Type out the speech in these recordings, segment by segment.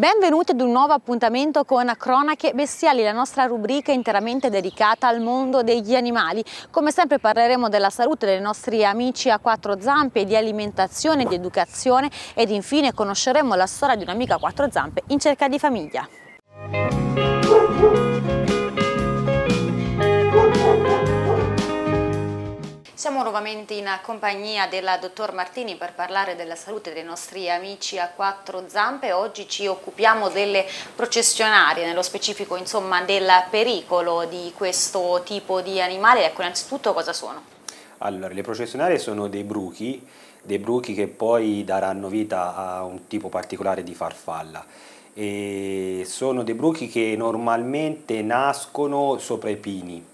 Benvenuti ad un nuovo appuntamento con Cronache Bestiali, la nostra rubrica interamente dedicata al mondo degli animali. Come sempre parleremo della salute dei nostri amici a quattro zampe, di alimentazione, di educazione ed infine conosceremo la storia di un'amica a quattro zampe in cerca di famiglia. Siamo nuovamente in compagnia della dottor Martini per parlare della salute dei nostri amici a quattro zampe. Oggi ci occupiamo delle processionarie, nello specifico insomma, del pericolo di questo tipo di animali. Ecco, innanzitutto cosa sono? Allora, le processionarie sono dei bruchi, dei bruchi che poi daranno vita a un tipo particolare di farfalla. E sono dei bruchi che normalmente nascono sopra i pini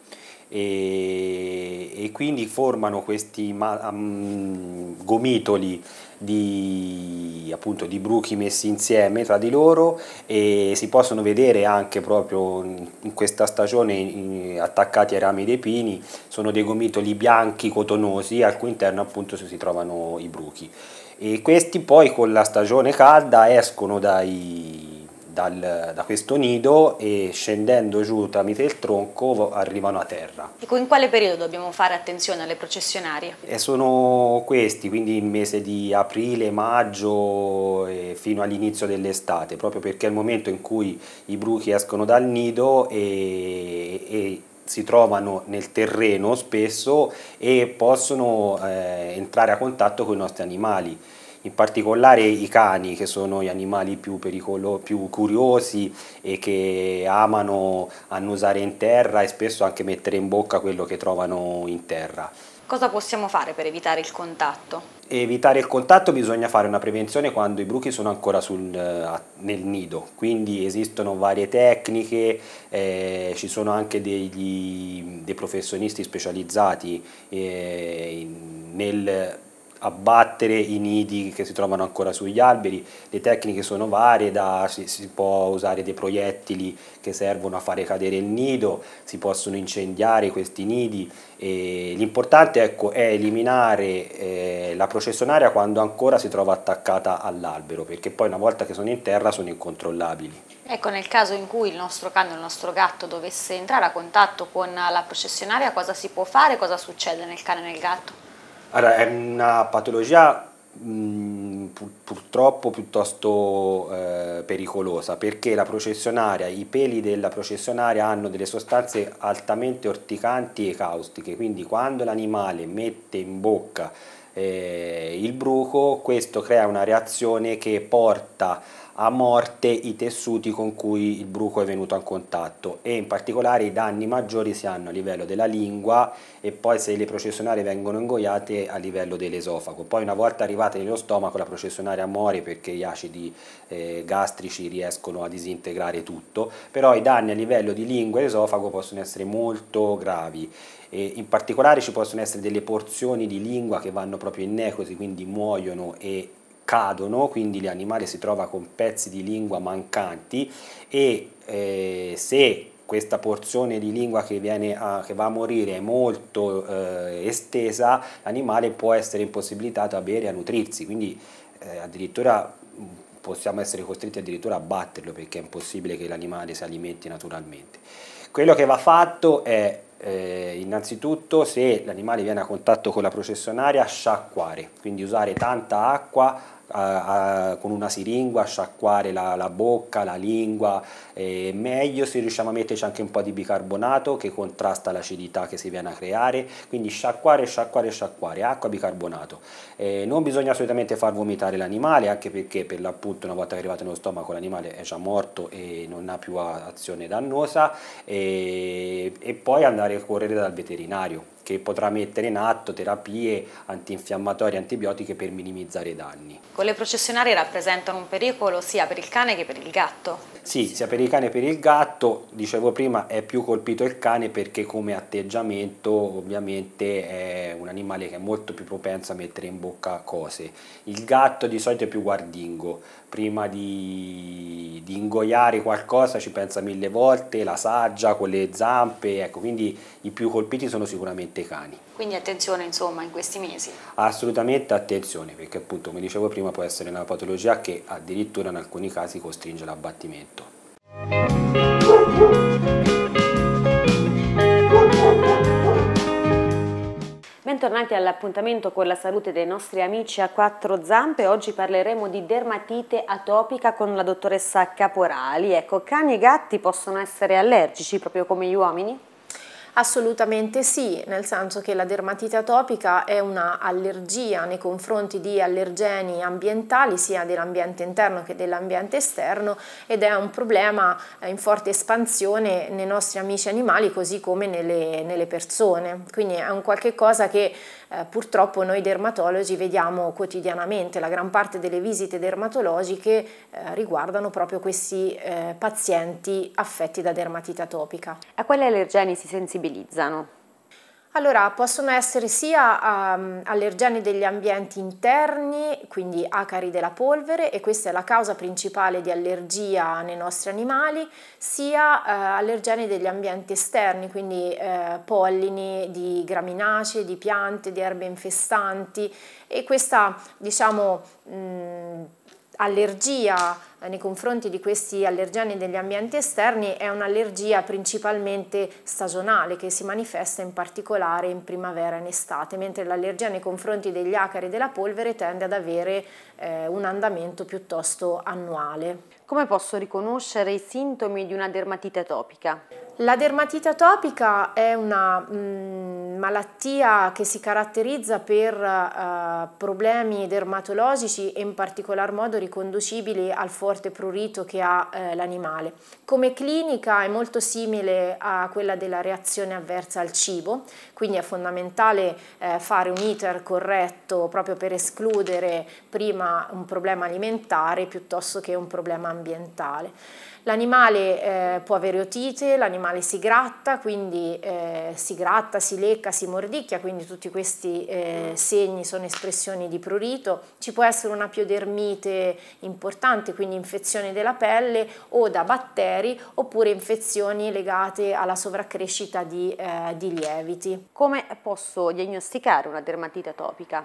e, e quindi formano questi ma, um, gomitoli di, appunto, di bruchi messi insieme tra di loro e si possono vedere anche proprio in questa stagione in, attaccati ai rami dei pini, sono dei gomitoli bianchi cotonosi al cui interno appunto si trovano i bruchi e questi poi con la stagione calda escono dai dal, da questo nido e scendendo giù tramite il tronco arrivano a terra. Ecco, in quale periodo dobbiamo fare attenzione alle processionarie? E eh, sono questi, quindi il mese di aprile, maggio fino all'inizio dell'estate, proprio perché è il momento in cui i bruchi escono dal nido e, e si trovano nel terreno spesso e possono eh, entrare a contatto con i nostri animali in particolare i cani che sono gli animali più, pericolo, più curiosi e che amano annusare in terra e spesso anche mettere in bocca quello che trovano in terra. Cosa possiamo fare per evitare il contatto? evitare il contatto bisogna fare una prevenzione quando i bruchi sono ancora sul, eh, nel nido, quindi esistono varie tecniche, eh, ci sono anche degli, dei professionisti specializzati eh, nel abbattere i nidi che si trovano ancora sugli alberi, le tecniche sono varie, da, si, si, può usare dei proiettili che servono a fare cadere il nido, si possono incendiare questi nidi, l'importante ecco, è eliminare eh, la processionaria quando ancora si trova attaccata all'albero, perché poi una volta che sono in terra sono incontrollabili. Ecco, nel caso in cui il nostro cane o il nostro gatto dovesse entrare a contatto con la processionaria, cosa si può fare, cosa succede nel cane e nel gatto? Allora, è una patologia mh, mm, purtroppo piuttosto eh, pericolosa perché la processionaria, i peli della processionaria hanno delle sostanze altamente orticanti e caustiche, quindi quando l'animale mette in bocca eh, il bruco questo crea una reazione che porta a morte i tessuti con cui il bruco è venuto a contatto e in particolare i danni maggiori si hanno a livello della lingua e poi se le processionarie vengono ingoiate a livello dell'esofago. Poi una volta arrivate nello stomaco la processionaria muore perché gli acidi eh, gastrici riescono a disintegrare tutto, però i danni a livello di lingua e esofago possono essere molto gravi e in particolare ci possono essere delle porzioni di lingua che vanno proprio in necosi, quindi muoiono e cadono, quindi l'animale si trova con pezzi di lingua mancanti e eh, se questa porzione di lingua che, a, che va a morire è molto eh, estesa, l'animale può essere impossibilitato a bere e a nutrirsi, quindi eh, addirittura possiamo essere costretti addirittura a batterlo perché è impossibile che l'animale si alimenti naturalmente. Quello che va fatto è eh, innanzitutto se l'animale viene a contatto con la processionaria sciacquare, quindi usare tanta acqua a, a, con una siringa sciacquare la, la bocca, la lingua, eh, meglio se riusciamo a metterci anche un po' di bicarbonato che contrasta l'acidità che si viene a creare, quindi sciacquare, sciacquare, sciacquare, acqua, bicarbonato. Eh, non bisogna assolutamente far vomitare l'animale, anche perché per l'appunto una volta arrivato nello stomaco l'animale è già morto e non ha più azione dannosa e, e poi andare a correre dal veterinario che potrà mettere in atto terapie antinfiammatorie, antibiotiche per minimizzare i danni. Con le processionarie rappresentano un pericolo sia per il cane che per il gatto? Sì, sia per il cane che per il gatto, dicevo prima è più colpito il cane perché come atteggiamento ovviamente è un animale che è molto più propenso a mettere in bocca cose. Il gatto di solito è più guardingo, prima di, di ingoiare qualcosa ci pensa mille volte, la saggia con le zampe, ecco quindi i più colpiti sono sicuramente assolutamente cani. Quindi attenzione insomma in questi mesi? Assolutamente attenzione perché appunto come dicevo prima può essere una patologia che addirittura in alcuni casi costringe l'abbattimento. Bentornati all'appuntamento con la salute dei nostri amici a quattro zampe. Oggi parleremo di dermatite atopica con la dottoressa Caporali. Ecco, cani e gatti possono essere allergici proprio come gli uomini? Assolutamente sì, nel senso che la dermatite atopica è una allergia nei confronti di allergeni ambientali sia dell'ambiente interno che dell'ambiente esterno ed è un problema eh, in forte espansione nei nostri amici animali così come nelle, nelle persone, quindi è un qualche cosa che eh, purtroppo noi dermatologi vediamo quotidianamente, la gran parte delle visite dermatologiche eh, riguardano proprio questi eh, pazienti affetti da dermatite atopica. A quali allergeni si sensibilizzano? Allora, possono essere sia um, allergeni degli ambienti interni, quindi acari della polvere, e questa è la causa principale di allergia nei nostri animali, sia uh, allergeni degli ambienti esterni, quindi uh, pollini di graminacee, di piante, di erbe infestanti, e questa, diciamo, mh, mm, allergia eh, nei confronti di questi allergeni degli ambienti esterni è un'allergia principalmente stagionale che si manifesta in particolare in primavera e in estate, mentre l'allergia nei confronti degli acari e della polvere tende ad avere eh, un andamento piuttosto annuale. Come posso riconoscere i sintomi di una dermatite atopica? La dermatite atopica è una... Mm, malattia che si caratterizza per eh, problemi dermatologici e in particolar modo riconducibili al forte prurito che ha eh, l'animale. Come clinica è molto simile a quella della reazione avversa al cibo, quindi è fondamentale eh, fare un iter corretto proprio per escludere prima un problema alimentare piuttosto che un problema ambientale. L'animale eh, può avere otite, l'animale si gratta, quindi eh, si gratta, si lecca, si mordicchia, quindi tutti questi eh, segni sono espressioni di prurito. Ci può essere una piodermite importante, quindi infezione della pelle o da batteri oppure infezioni legate alla sovraccrescita di, eh, di lieviti. Come posso diagnosticare una dermatite atopica?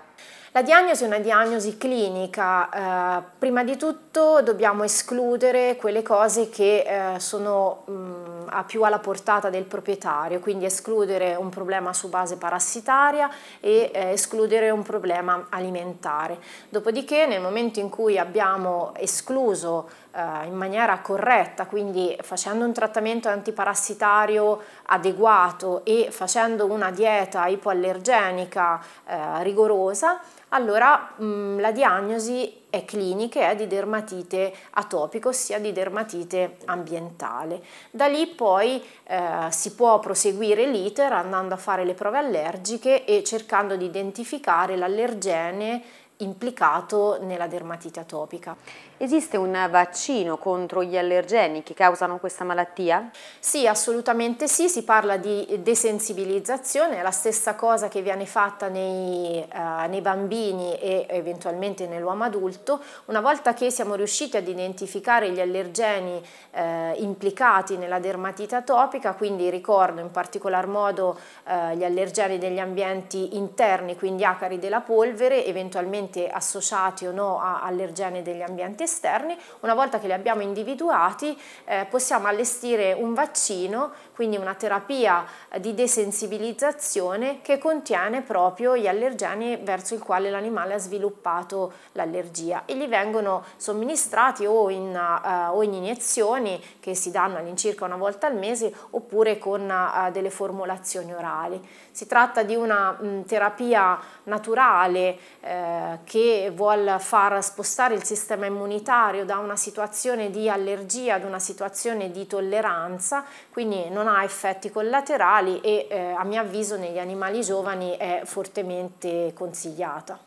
La diagnosi è una diagnosi clinica, eh, prima di tutto dobbiamo escludere quelle cose che eh, sono mh, mm, a più alla portata del proprietario, quindi escludere un problema su base parassitaria e eh, escludere un problema alimentare. Dopodiché nel momento in cui abbiamo escluso eh, in maniera corretta, quindi facendo un trattamento antiparassitario adeguato e facendo una dieta ipoallergenica eh, rigorosa, allora mh, mm, la diagnosi è clinica è di dermatite atopica, ossia di dermatite ambientale. Da lì poi eh, si può proseguire l'iter andando a fare le prove allergiche e cercando di identificare l'allergene implicato nella dermatite atopica. Esiste un vaccino contro gli allergeni che causano questa malattia? Sì, assolutamente sì, si parla di desensibilizzazione, è la stessa cosa che viene fatta nei, uh, nei bambini e eventualmente nell'uomo adulto. Una volta che siamo riusciti ad identificare gli allergeni eh, implicati nella dermatite atopica, quindi ricordo in particolar modo eh, gli allergeni degli ambienti interni, quindi acari della polvere, eventualmente associati o no a allergeni degli ambienti esterni, esterni, una volta che li abbiamo individuati eh, possiamo allestire un vaccino quindi una terapia eh, di desensibilizzazione che contiene proprio gli allergeni verso i quali l'animale ha sviluppato l'allergia e gli vengono somministrati o in, uh, o in iniezioni che si danno all'incirca una volta al mese oppure con uh, delle formulazioni orali. Si tratta di una mh, mm, terapia naturale eh, che vuole far spostare il sistema immunitario da una situazione di allergia ad una situazione di tolleranza, quindi non ha ha effetti collaterali e eh, a mio avviso negli animali giovani è fortemente consigliata.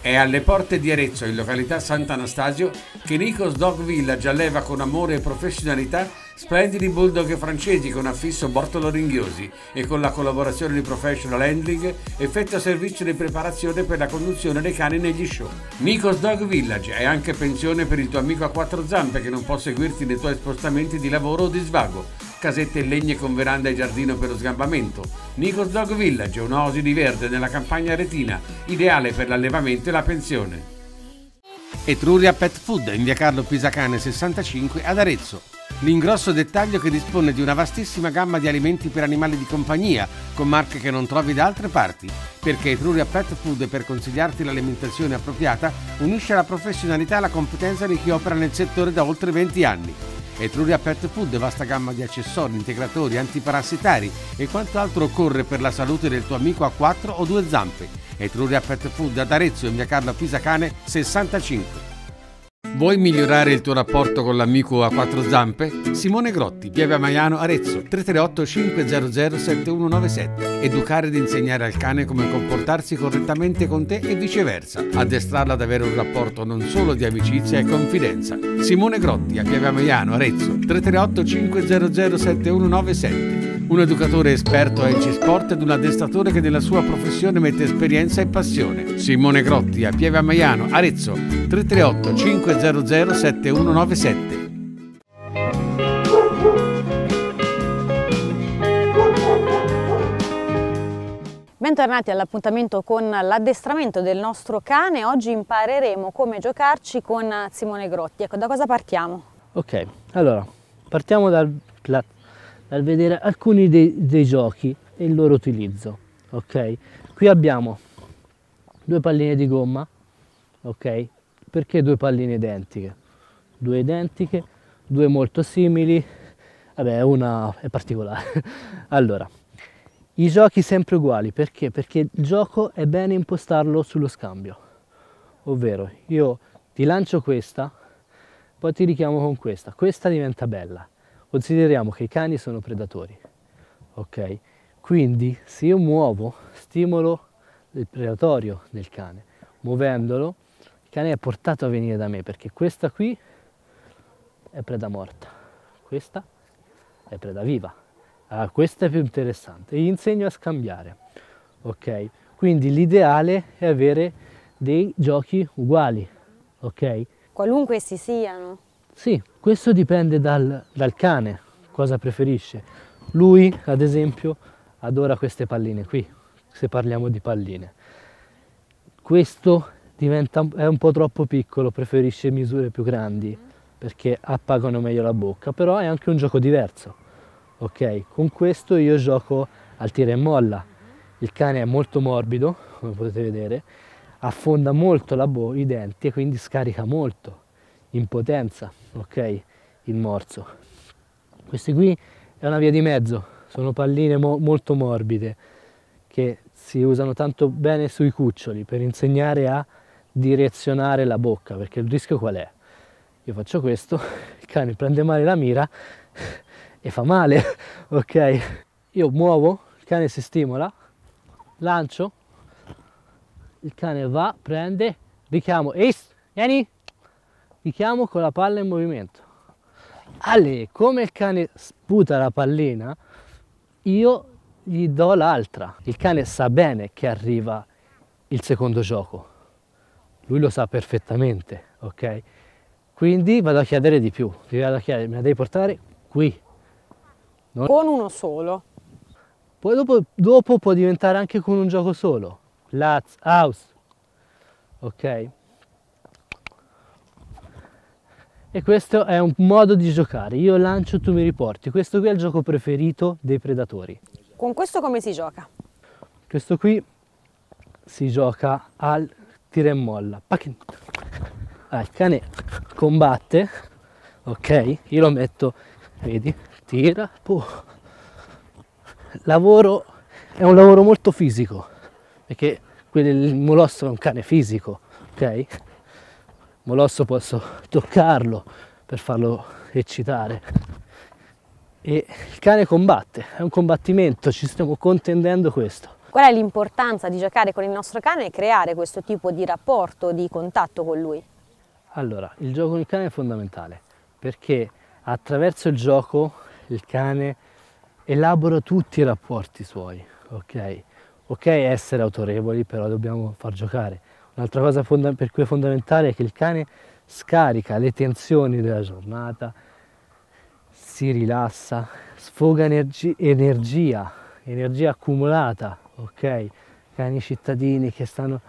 È alle porte di Arezzo, in località Sant'Anastasio, che Nico's Dog Village alleva con amore e professionalità Splendidi bulldog francesi con affisso bortolo ringhiosi e con la collaborazione di Professional Handling effettua servizio di preparazione per la conduzione dei cani negli show. Nico's Dog Village è anche pensione per il tuo amico a quattro zampe che non può seguirti nei tuoi spostamenti di lavoro o di svago. Casette in legno con veranda e giardino per lo sgambamento. Nico's Dog Village è un'osi di verde nella campagna retina, ideale per l'allevamento e la pensione. Etruria Pet Food in via Carlo Pisacane 65 ad Arezzo l'ingrosso dettaglio che dispone di una vastissima gamma di alimenti per animali di compagnia, con marche che non trovi da altre parti, perché Etruria Pet Food per consigliarti l'alimentazione appropriata unisce la professionalità e la competenza di chi opera nel settore da oltre 20 anni. Etruria Pet Food, vasta gamma di accessori, integratori, antiparassitari e quanto altro occorre per la salute del tuo amico a quattro o due zampe. Etruria Pet Food ad Arezzo in via Carlo Pisacane 65. Vuoi migliorare il tuo rapporto con l'amico a quattro zampe? Simone Grotti, Via Maiano, Arezzo, 338 500 7197. Educare ed insegnare al cane come comportarsi correttamente con te e viceversa. Addestrarla ad avere un rapporto non solo di amicizia e confidenza. Simone Grotti, a Via Maiano, Arezzo, 338 500 7197. Un educatore esperto a EG Sport ed un addestratore che nella sua professione mette esperienza e passione. Simone Grotti a Pieve a Maiano, Arezzo 338 500 7197. Bentornati all'appuntamento con l'addestramento del nostro cane. Oggi impareremo come giocarci con Simone Grotti. Ecco, da cosa partiamo? Ok, allora partiamo dal, la, dal vedere alcuni dei, dei giochi e il loro utilizzo. Ok, qui abbiamo due palline di gomma. Ok, perché due palline identiche? Due identiche, due molto simili. Vabbè, una è particolare. allora, i giochi sempre uguali perché? Perché il gioco è bene impostarlo sullo scambio. Ovvero, io ti lancio questa, poi ti richiamo con questa, questa diventa bella, Consideriamo che i cani sono predatori, ok? Quindi se io muovo, stimolo il predatorio nel cane, muovendolo, il cane è portato a venire da me perché questa qui è preda morta, questa è preda viva. Ah, questa è più interessante. gli insegno a scambiare, ok? Quindi l'ideale è avere dei giochi uguali, ok? Qualunque essi siano. Sì, questo dipende dal, dal cane, cosa preferisce. Lui, ad esempio, adora queste palline qui, se parliamo di palline. Questo diventa, è un po' troppo piccolo, preferisce misure più grandi perché appagano meglio la bocca, però è anche un gioco diverso. Ok, con questo io gioco al tira e molla. Il cane è molto morbido, come potete vedere, affonda molto i denti e quindi scarica molto in potenza, ok? Il morso. Questi qui è una via di mezzo, sono palline mo molto morbide che si usano tanto bene sui cuccioli per insegnare a direzionare la bocca, perché il rischio qual è? Io faccio questo, il cane prende male la mira e fa male, ok? Io muovo, il cane si stimola, lancio, il cane va, prende, richiamo, ehi, vieni, picchiamo con la palla in movimento. Ale, come il cane sputa la pallina, io gli do l'altra. Il cane sa bene che arriva il secondo gioco. Lui lo sa perfettamente, ok? Quindi vado a chiedere di più. Ti vado a chiedere, me la devi portare qui. Non... Con uno solo. Poi dopo, dopo può diventare anche con un gioco solo. Lats, house. Ok? E questo è un modo di giocare, io lancio, tu mi riporti. Questo qui è il gioco preferito dei predatori. Con questo come si gioca? Questo qui si gioca al tira e molla. Ah, il cane combatte, ok? Io lo metto, vedi, tira, puh. Lavoro, è un lavoro molto fisico, perché il molosso è un cane fisico, ok? molosso posso toccarlo per farlo eccitare. E il cane combatte, è un combattimento, ci stiamo contendendo questo. Qual è l'importanza di giocare con il nostro cane e creare questo tipo di rapporto, di contatto con lui? Allora, il gioco con il cane è fondamentale perché attraverso il gioco il cane elabora tutti i rapporti suoi, ok? Ok essere autorevoli, però dobbiamo far giocare Un'altra cosa per cui è fondamentale è che il cane scarica le tensioni della giornata, si rilassa, sfoga energi energia, energia accumulata, ok? Cani cittadini che stanno...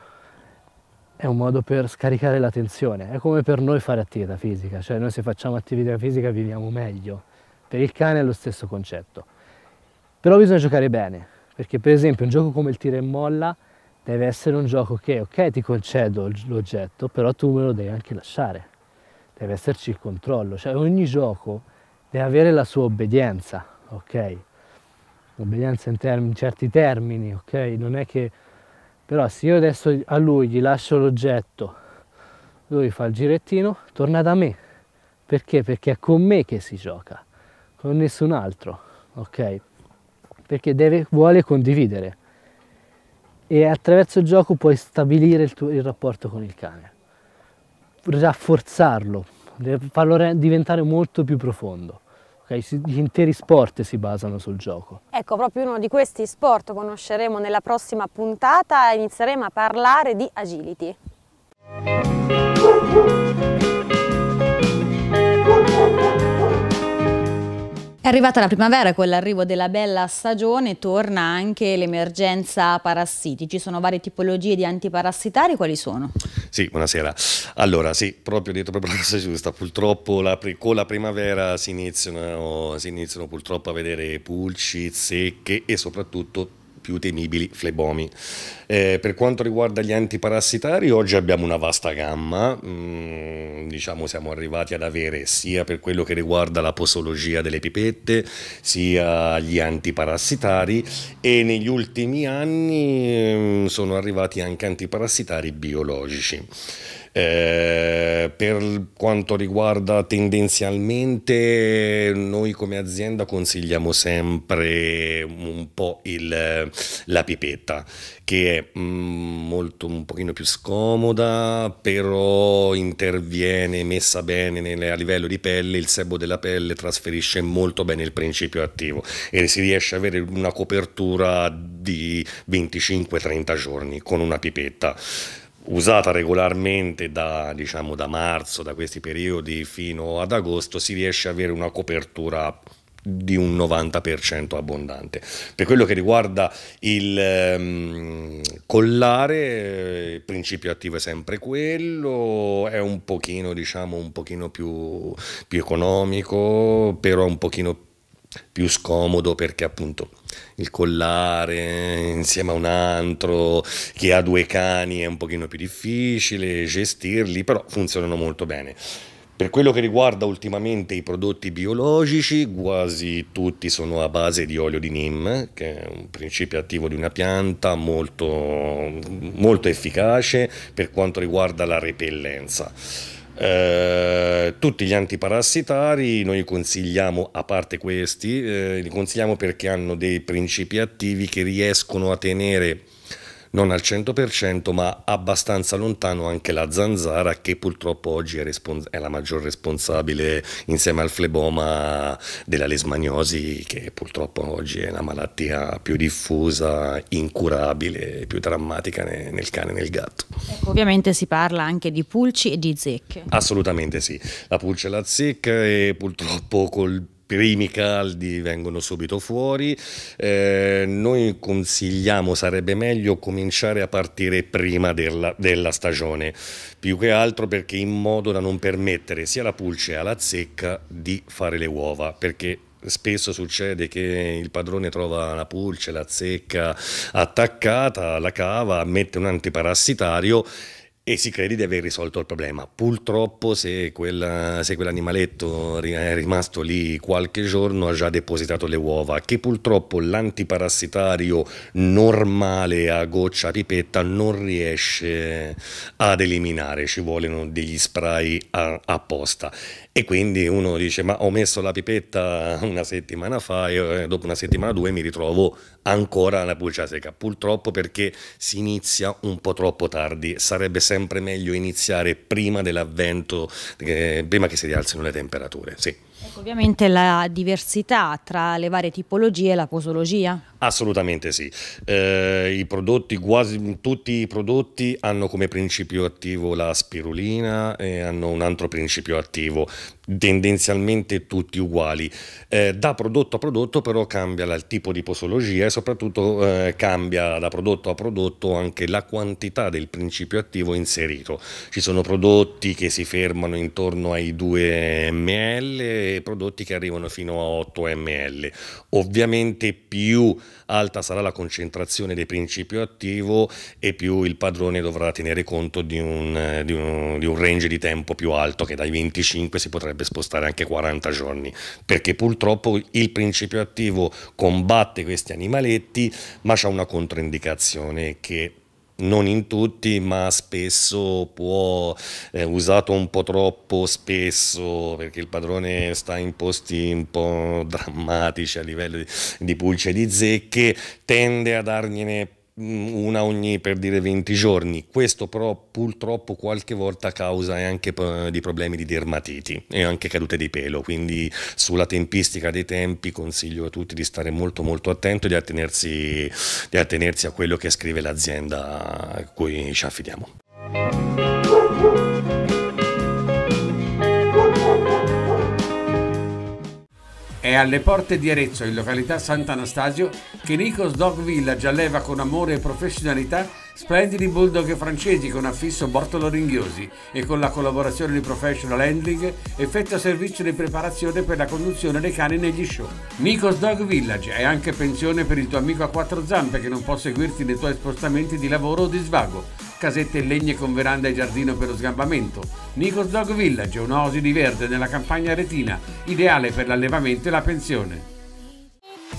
è un modo per scaricare la tensione, è come per noi fare attività fisica, cioè noi se facciamo attività fisica viviamo meglio, per il cane è lo stesso concetto. Però bisogna giocare bene, perché per esempio un gioco come il tira e molla deve essere un gioco che, ok, ti concedo l'oggetto, però tu me lo devi anche lasciare. Deve esserci il controllo, cioè ogni gioco deve avere la sua obbedienza, ok? Obbedienza in, term- in certi termini, ok? Non è che... Però se io adesso a lui gli lascio l'oggetto, lui fa il girettino, torna da me. Perché? Perché è con me che si gioca, con nessun altro, ok? Perché deve, vuole condividere e attraverso il gioco puoi stabilire il, tuo, il rapporto con il cane, rafforzarlo, eh, farlo diventare molto più profondo. Okay? Gli interi sport si basano sul gioco. Ecco, proprio uno di questi sport conosceremo nella prossima puntata e inizieremo a parlare di agility. È arrivata la primavera con l'arrivo della bella stagione torna anche l'emergenza parassiti. Ci sono varie tipologie di antiparassitari, quali sono? Sì, buonasera. Allora, sì, proprio detto proprio la cosa giusta, purtroppo la, con la primavera si iniziano, si iniziano purtroppo a vedere pulci, secche e soprattutto più temibili flebomi. Eh, per quanto riguarda gli antiparassitari, oggi abbiamo una vasta gamma, mm, diciamo siamo arrivati ad avere sia per quello che riguarda la posologia delle pipette, sia gli antiparassitari e negli ultimi anni mm, sono arrivati anche antiparassitari biologici. Eh, per quanto riguarda tendenzialmente, noi come azienda consigliamo sempre un po' il, la pipetta, che è mm, molto, un pochino più scomoda, però interviene, messa bene nelle, a livello di pelle, il sebo della pelle trasferisce molto bene il principio attivo e si riesce ad avere una copertura di 25-30 giorni con una pipetta usata regolarmente da, diciamo, da marzo, da questi periodi fino ad agosto, si riesce ad avere una copertura di un 90% abbondante. Per quello che riguarda il um, collare, il principio attivo è sempre quello, è un pochino, diciamo, un pochino più, più economico, però un pochino più più scomodo perché appunto il collare insieme a un altro che ha due cani è un pochino più difficile gestirli, però funzionano molto bene. Per quello che riguarda ultimamente i prodotti biologici, quasi tutti sono a base di olio di neem, che è un principio attivo di una pianta molto, molto efficace per quanto riguarda la repellenza eh, tutti gli antiparassitari noi consigliamo, a parte questi, eh, li consigliamo perché hanno dei principi attivi che riescono a tenere non al 100% ma abbastanza lontano anche la zanzara che purtroppo oggi è, è la maggior responsabile insieme al fleboma della lesmaniosi che purtroppo oggi è la malattia più diffusa, incurabile e più drammatica ne nel cane e nel gatto. Ecco, ovviamente si parla anche di pulci e di zecche. Assolutamente sì, la pulce e la zecca e purtroppo col primi caldi vengono subito fuori. Eh, noi consigliamo, sarebbe meglio cominciare a partire prima della, della, stagione, più che altro perché in modo da non permettere sia alla pulce che alla zecca di fare le uova, perché spesso succede che il padrone trova la pulce, la zecca attaccata la cava, mette un antiparassitario e si crede di aver risolto il problema. Purtroppo se, quella, se quell'animaletto è rimasto lì qualche giorno ha già depositato le uova, che purtroppo l'antiparassitario normale a goccia pipetta non riesce ad eliminare, ci vogliono degli spray a, apposta. E quindi uno dice, ma ho messo la pipetta una settimana fa e eh, dopo una settimana o due mi ritrovo ancora alla buccia seca. Purtroppo perché si inizia un po' troppo tardi, sarebbe sempre meglio iniziare prima dell'avvento, eh, prima che si rialzino le temperature. Sì. Ecco, ovviamente la diversità tra le varie tipologie e la posologia? Assolutamente sì. Eh, i prodotti, quasi tutti i prodotti hanno come principio attivo la spirulina e hanno un altro principio attivo tendenzialmente tutti uguali. Eh, da prodotto a prodotto però cambia il tipo di posologia e soprattutto eh, cambia da prodotto a prodotto anche la quantità del principio attivo inserito. Ci sono prodotti che si fermano intorno ai 2 ml e prodotti che arrivano fino a 8 ml. Ovviamente più alta sarà la concentrazione del principio attivo e più il padrone dovrà tenere conto di un, di un, di un range di tempo più alto che dai 25 si potrebbe potrebbe spostare anche 40 giorni, perché purtroppo il principio attivo combatte questi animaletti, ma c'è una controindicazione che non in tutti, ma spesso può, eh, usato un po' troppo spesso, perché il padrone sta in posti un po' drammatici a livello di, di pulce e di zecche, tende a dargliene Mm, una ogni per dire 20 giorni. Questo però purtroppo qualche volta causa anche eh, di problemi di dermatiti e anche cadute di pelo, quindi sulla tempistica dei tempi consiglio a tutti di stare molto molto attento e di attenersi, di attenersi a quello che scrive l'azienda a cui ci affidiamo. È alle porte di Arezzo, in località Sant'Anastasio, che Nico's Dog Village alleva con amore e professionalità splendidi bulldog francesi con affisso bortolo ringhiosi e con la collaborazione di Professional Handling effettua servizio di preparazione per la conduzione dei cani negli show. Nico's Dog Village è anche pensione per il tuo amico a quattro zampe che non può seguirti nei tuoi spostamenti di lavoro o di svago casette in legno con veranda e giardino per lo sgambamento. Nico's Dog Village, un'osi di verde nella campagna retina, ideale per l'allevamento e la pensione.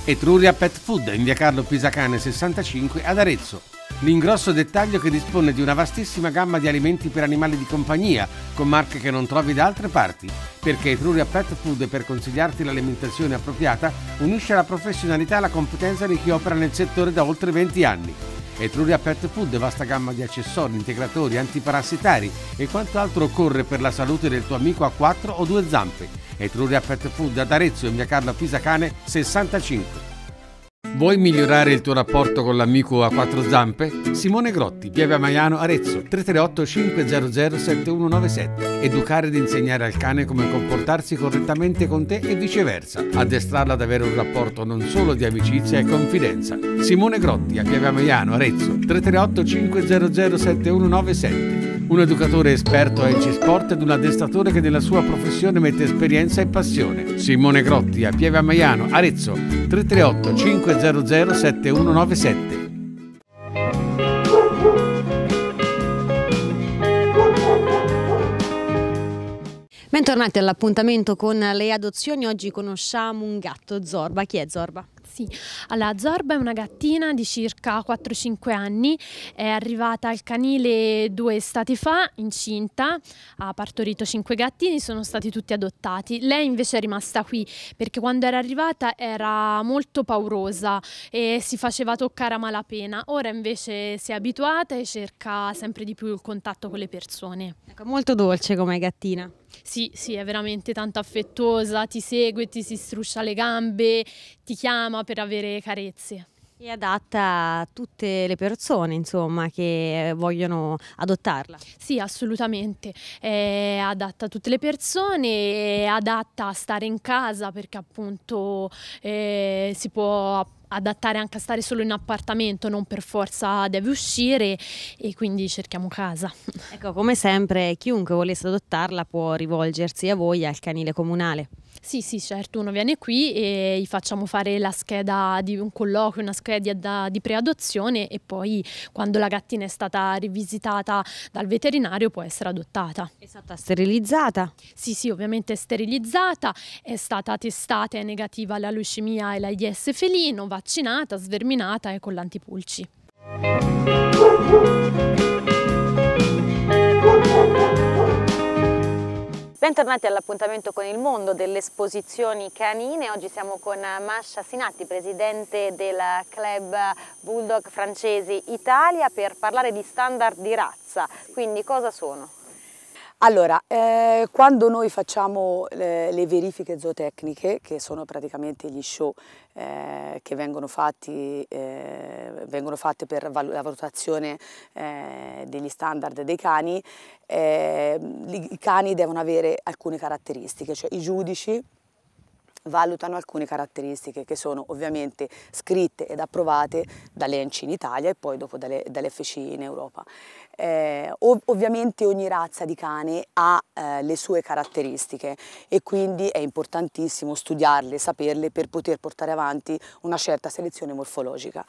Etruria Pet Food in via Carlo Pisacane 65 ad Arezzo. L'ingrosso dettaglio che dispone di una vastissima gamma di alimenti per animali di compagnia, con marche che non trovi da altre parti, perché Etruria Pet Food per consigliarti l'alimentazione appropriata unisce la professionalità e la competenza di chi opera nel settore da oltre 20 anni. Etruria Pet Food vasta gamma di accessori, integratori, antiparassitari e quanto altro occorre per la salute del tuo amico a quattro o due zampe. Etruria Pet Food ad Arezzo in via Carlo Pisacane 65. Vuoi migliorare il tuo rapporto con l'amico a quattro zampe? Simone Grotti, Pieve Maiano, Arezzo, 338 500 7197. Educare ed insegnare al cane come comportarsi correttamente con te e viceversa. Addestrarla ad avere un rapporto non solo di amicizia e confidenza. Simone Grotti, a Pieve Amaiano, Arezzo, 338 500 7197 un educatore esperto a EG Sport ed un addestratore che nella sua professione mette esperienza e passione. Simone Grotti a Pieve a Maiano, Arezzo 338 500 7197. Bentornati all'appuntamento con le adozioni. Oggi conosciamo un gatto, Zorba. Chi è Zorba? Sì, allora Zorba è una gattina di circa 4-5 anni, è arrivata al canile due estati fa, incinta, ha partorito 5 gattini, sono stati tutti adottati. Lei invece è rimasta qui perché quando era arrivata era molto paurosa e si faceva toccare a malapena, ora invece si è abituata e cerca sempre di più il contatto con le persone. Ecco, molto dolce come gattina. Sì, sì, è veramente tanto affettuosa, ti segue, ti si struscia le gambe, ti chiama per avere carezze. È adatta a tutte le persone insomma, che vogliono adottarla. Sì, assolutamente. È adatta a tutte le persone, è adatta a stare in casa perché appunto eh, si può appunto, adattare anche a stare solo in appartamento, non per forza deve uscire e quindi cerchiamo casa. Ecco, come sempre, chiunque volesse adottarla può rivolgersi a voi al canile comunale. Sì, sì, certo, uno viene qui e gli facciamo fare la scheda di un colloquio, una scheda da, di preadozione e poi quando la gattina è stata rivisitata dal veterinario può essere adottata. È stata sterilizzata? Sì, sì, ovviamente è sterilizzata, è stata testata, è negativa alla leucemia e l'AIDS felino, vaccinata, sverminata e con l'antipulci. Bentornati all'appuntamento con il mondo delle esposizioni canine. Oggi siamo con Masha Sinatti, presidente del club Bulldog francesi Italia, per parlare di standard di razza. Quindi cosa sono? Allora, eh, quando noi facciamo le, le, verifiche zootecniche, che sono praticamente gli show eh, che vengono, fatti, eh, vengono fatte per val la valutazione eh, degli standard dei cani, eh, i cani devono avere alcune caratteristiche, cioè i giudici valutano alcune caratteristiche che sono ovviamente scritte ed approvate dall'ENC in Italia e poi dopo dalle, dall'FC in Europa. Eh, ov ovviamente ogni razza di cane ha eh, le sue caratteristiche e quindi è importantissimo studiarle, saperle per poter portare avanti una certa selezione morfologica.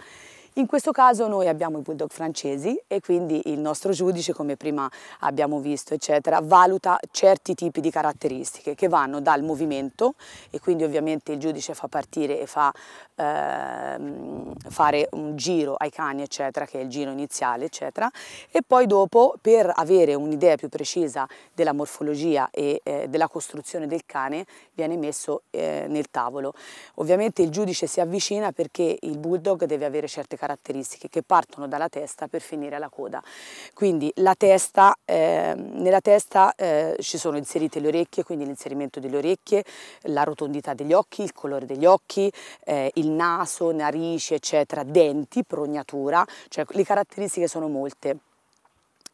In questo caso noi abbiamo i bulldog francesi e quindi il nostro giudice, come prima abbiamo visto, eccetera, valuta certi tipi di caratteristiche che vanno dal movimento e quindi ovviamente il giudice fa partire e fa ehm, fare un giro ai cani, eccetera, che è il giro iniziale, eccetera, e poi dopo per avere un'idea più precisa della morfologia e eh, della costruzione del cane viene messo eh, nel tavolo. Ovviamente il giudice si avvicina perché il bulldog deve avere certe caratteristiche caratteristiche che partono dalla testa per finire alla coda. Quindi la testa, eh, nella testa eh, ci sono inserite le orecchie, quindi l'inserimento delle orecchie, la rotondità degli occhi, il colore degli occhi, eh, il naso, narici, eccetera, denti, prognatura, cioè le caratteristiche sono molte.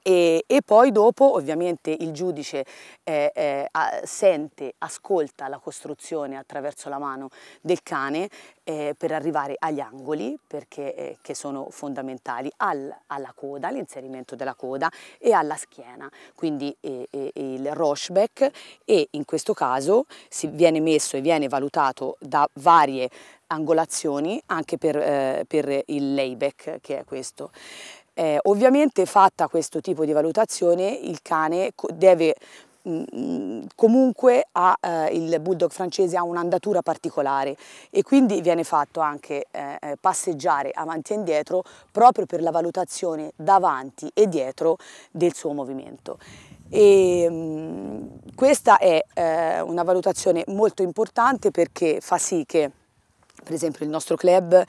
E, e, poi dopo ovviamente il giudice eh, eh, sente, ascolta la costruzione attraverso la mano del cane eh, per arrivare agli angoli perché, eh, che sono fondamentali, al, alla coda, all'inserimento della coda e alla schiena, quindi il rocheback e in questo caso si viene messo e viene valutato da varie angolazioni anche per, eh, per il layback che è questo. Eh, ovviamente fatta questo tipo di valutazione il cane deve mm, mm, comunque ha, eh, il bulldog francese ha un'andatura particolare e quindi viene fatto anche eh, eh, passeggiare avanti e indietro proprio per la valutazione davanti e dietro del suo movimento. E, mh, mm, questa è eh, una valutazione molto importante perché fa sì che per esempio il nostro club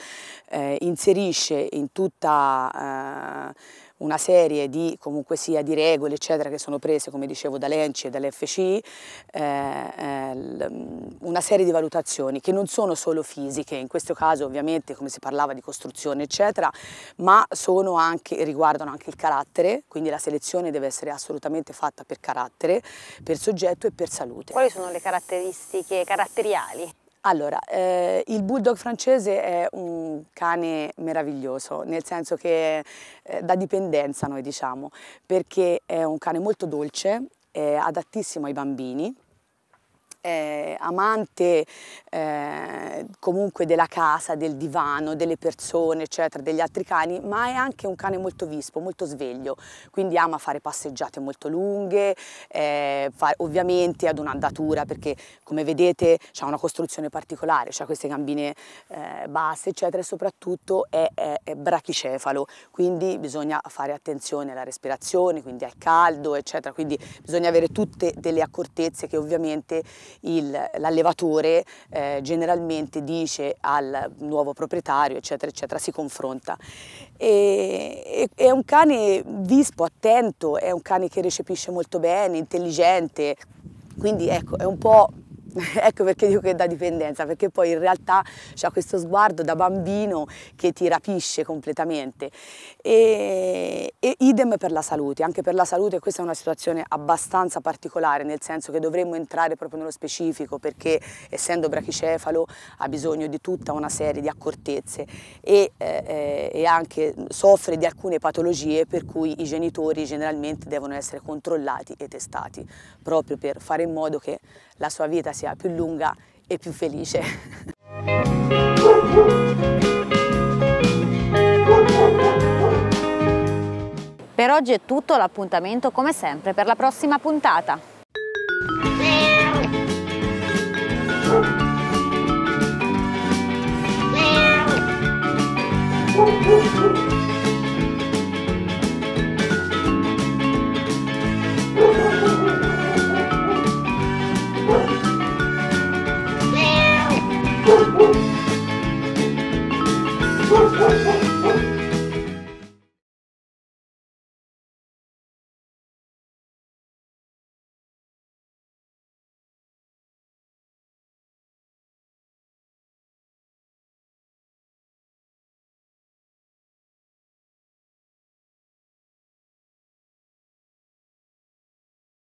eh, inserisce in tutta eh, una serie di, di, regole eccetera, che sono prese come dicevo dall'ENCI e dall'FCI, eh, una serie di valutazioni che non sono solo fisiche, in questo caso ovviamente come si parlava di costruzione eccetera, ma anche, riguardano anche il carattere, quindi la selezione deve essere assolutamente fatta per carattere, per soggetto e per salute. Quali sono le caratteristiche caratteriali? Allora, eh, il bulldog francese è un cane meraviglioso, nel senso che eh, da dipendenza noi diciamo, perché è un cane molto dolce, è adattissimo ai bambini, eh, amante eh, comunque della casa, del divano, delle persone, eccetera, degli altri cani, ma è anche un cane molto vispo, molto sveglio, quindi ama fare passeggiate molto lunghe, eh, fa, ovviamente ad un'andatura perché come vedete ha una costruzione particolare, ha queste gambine eh, basse, eccetera, e soprattutto è, è, è brachicefalo, quindi bisogna fare attenzione alla respirazione, quindi al caldo, eccetera, quindi bisogna avere tutte delle accortezze che ovviamente l'allevatore eh, generalmente dice al nuovo proprietario, eccetera, eccetera, si confronta. E, è un cane vispo, attento, è un cane che recepisce molto bene, intelligente, quindi ecco, è un po' ecco perché dico che da dipendenza, perché poi in realtà c'è questo sguardo da bambino che ti rapisce completamente. E, e idem per la salute, anche per la salute questa è una situazione abbastanza particolare, nel senso che dovremmo entrare proprio nello specifico perché essendo brachicefalo ha bisogno di tutta una serie di accortezze e, eh, eh, e anche soffre di alcune patologie per cui i genitori generalmente devono essere controllati e testati proprio per fare in modo che la sua vita sia più lunga e più felice. Per oggi è tutto, l'appuntamento come sempre per la prossima puntata. Woo!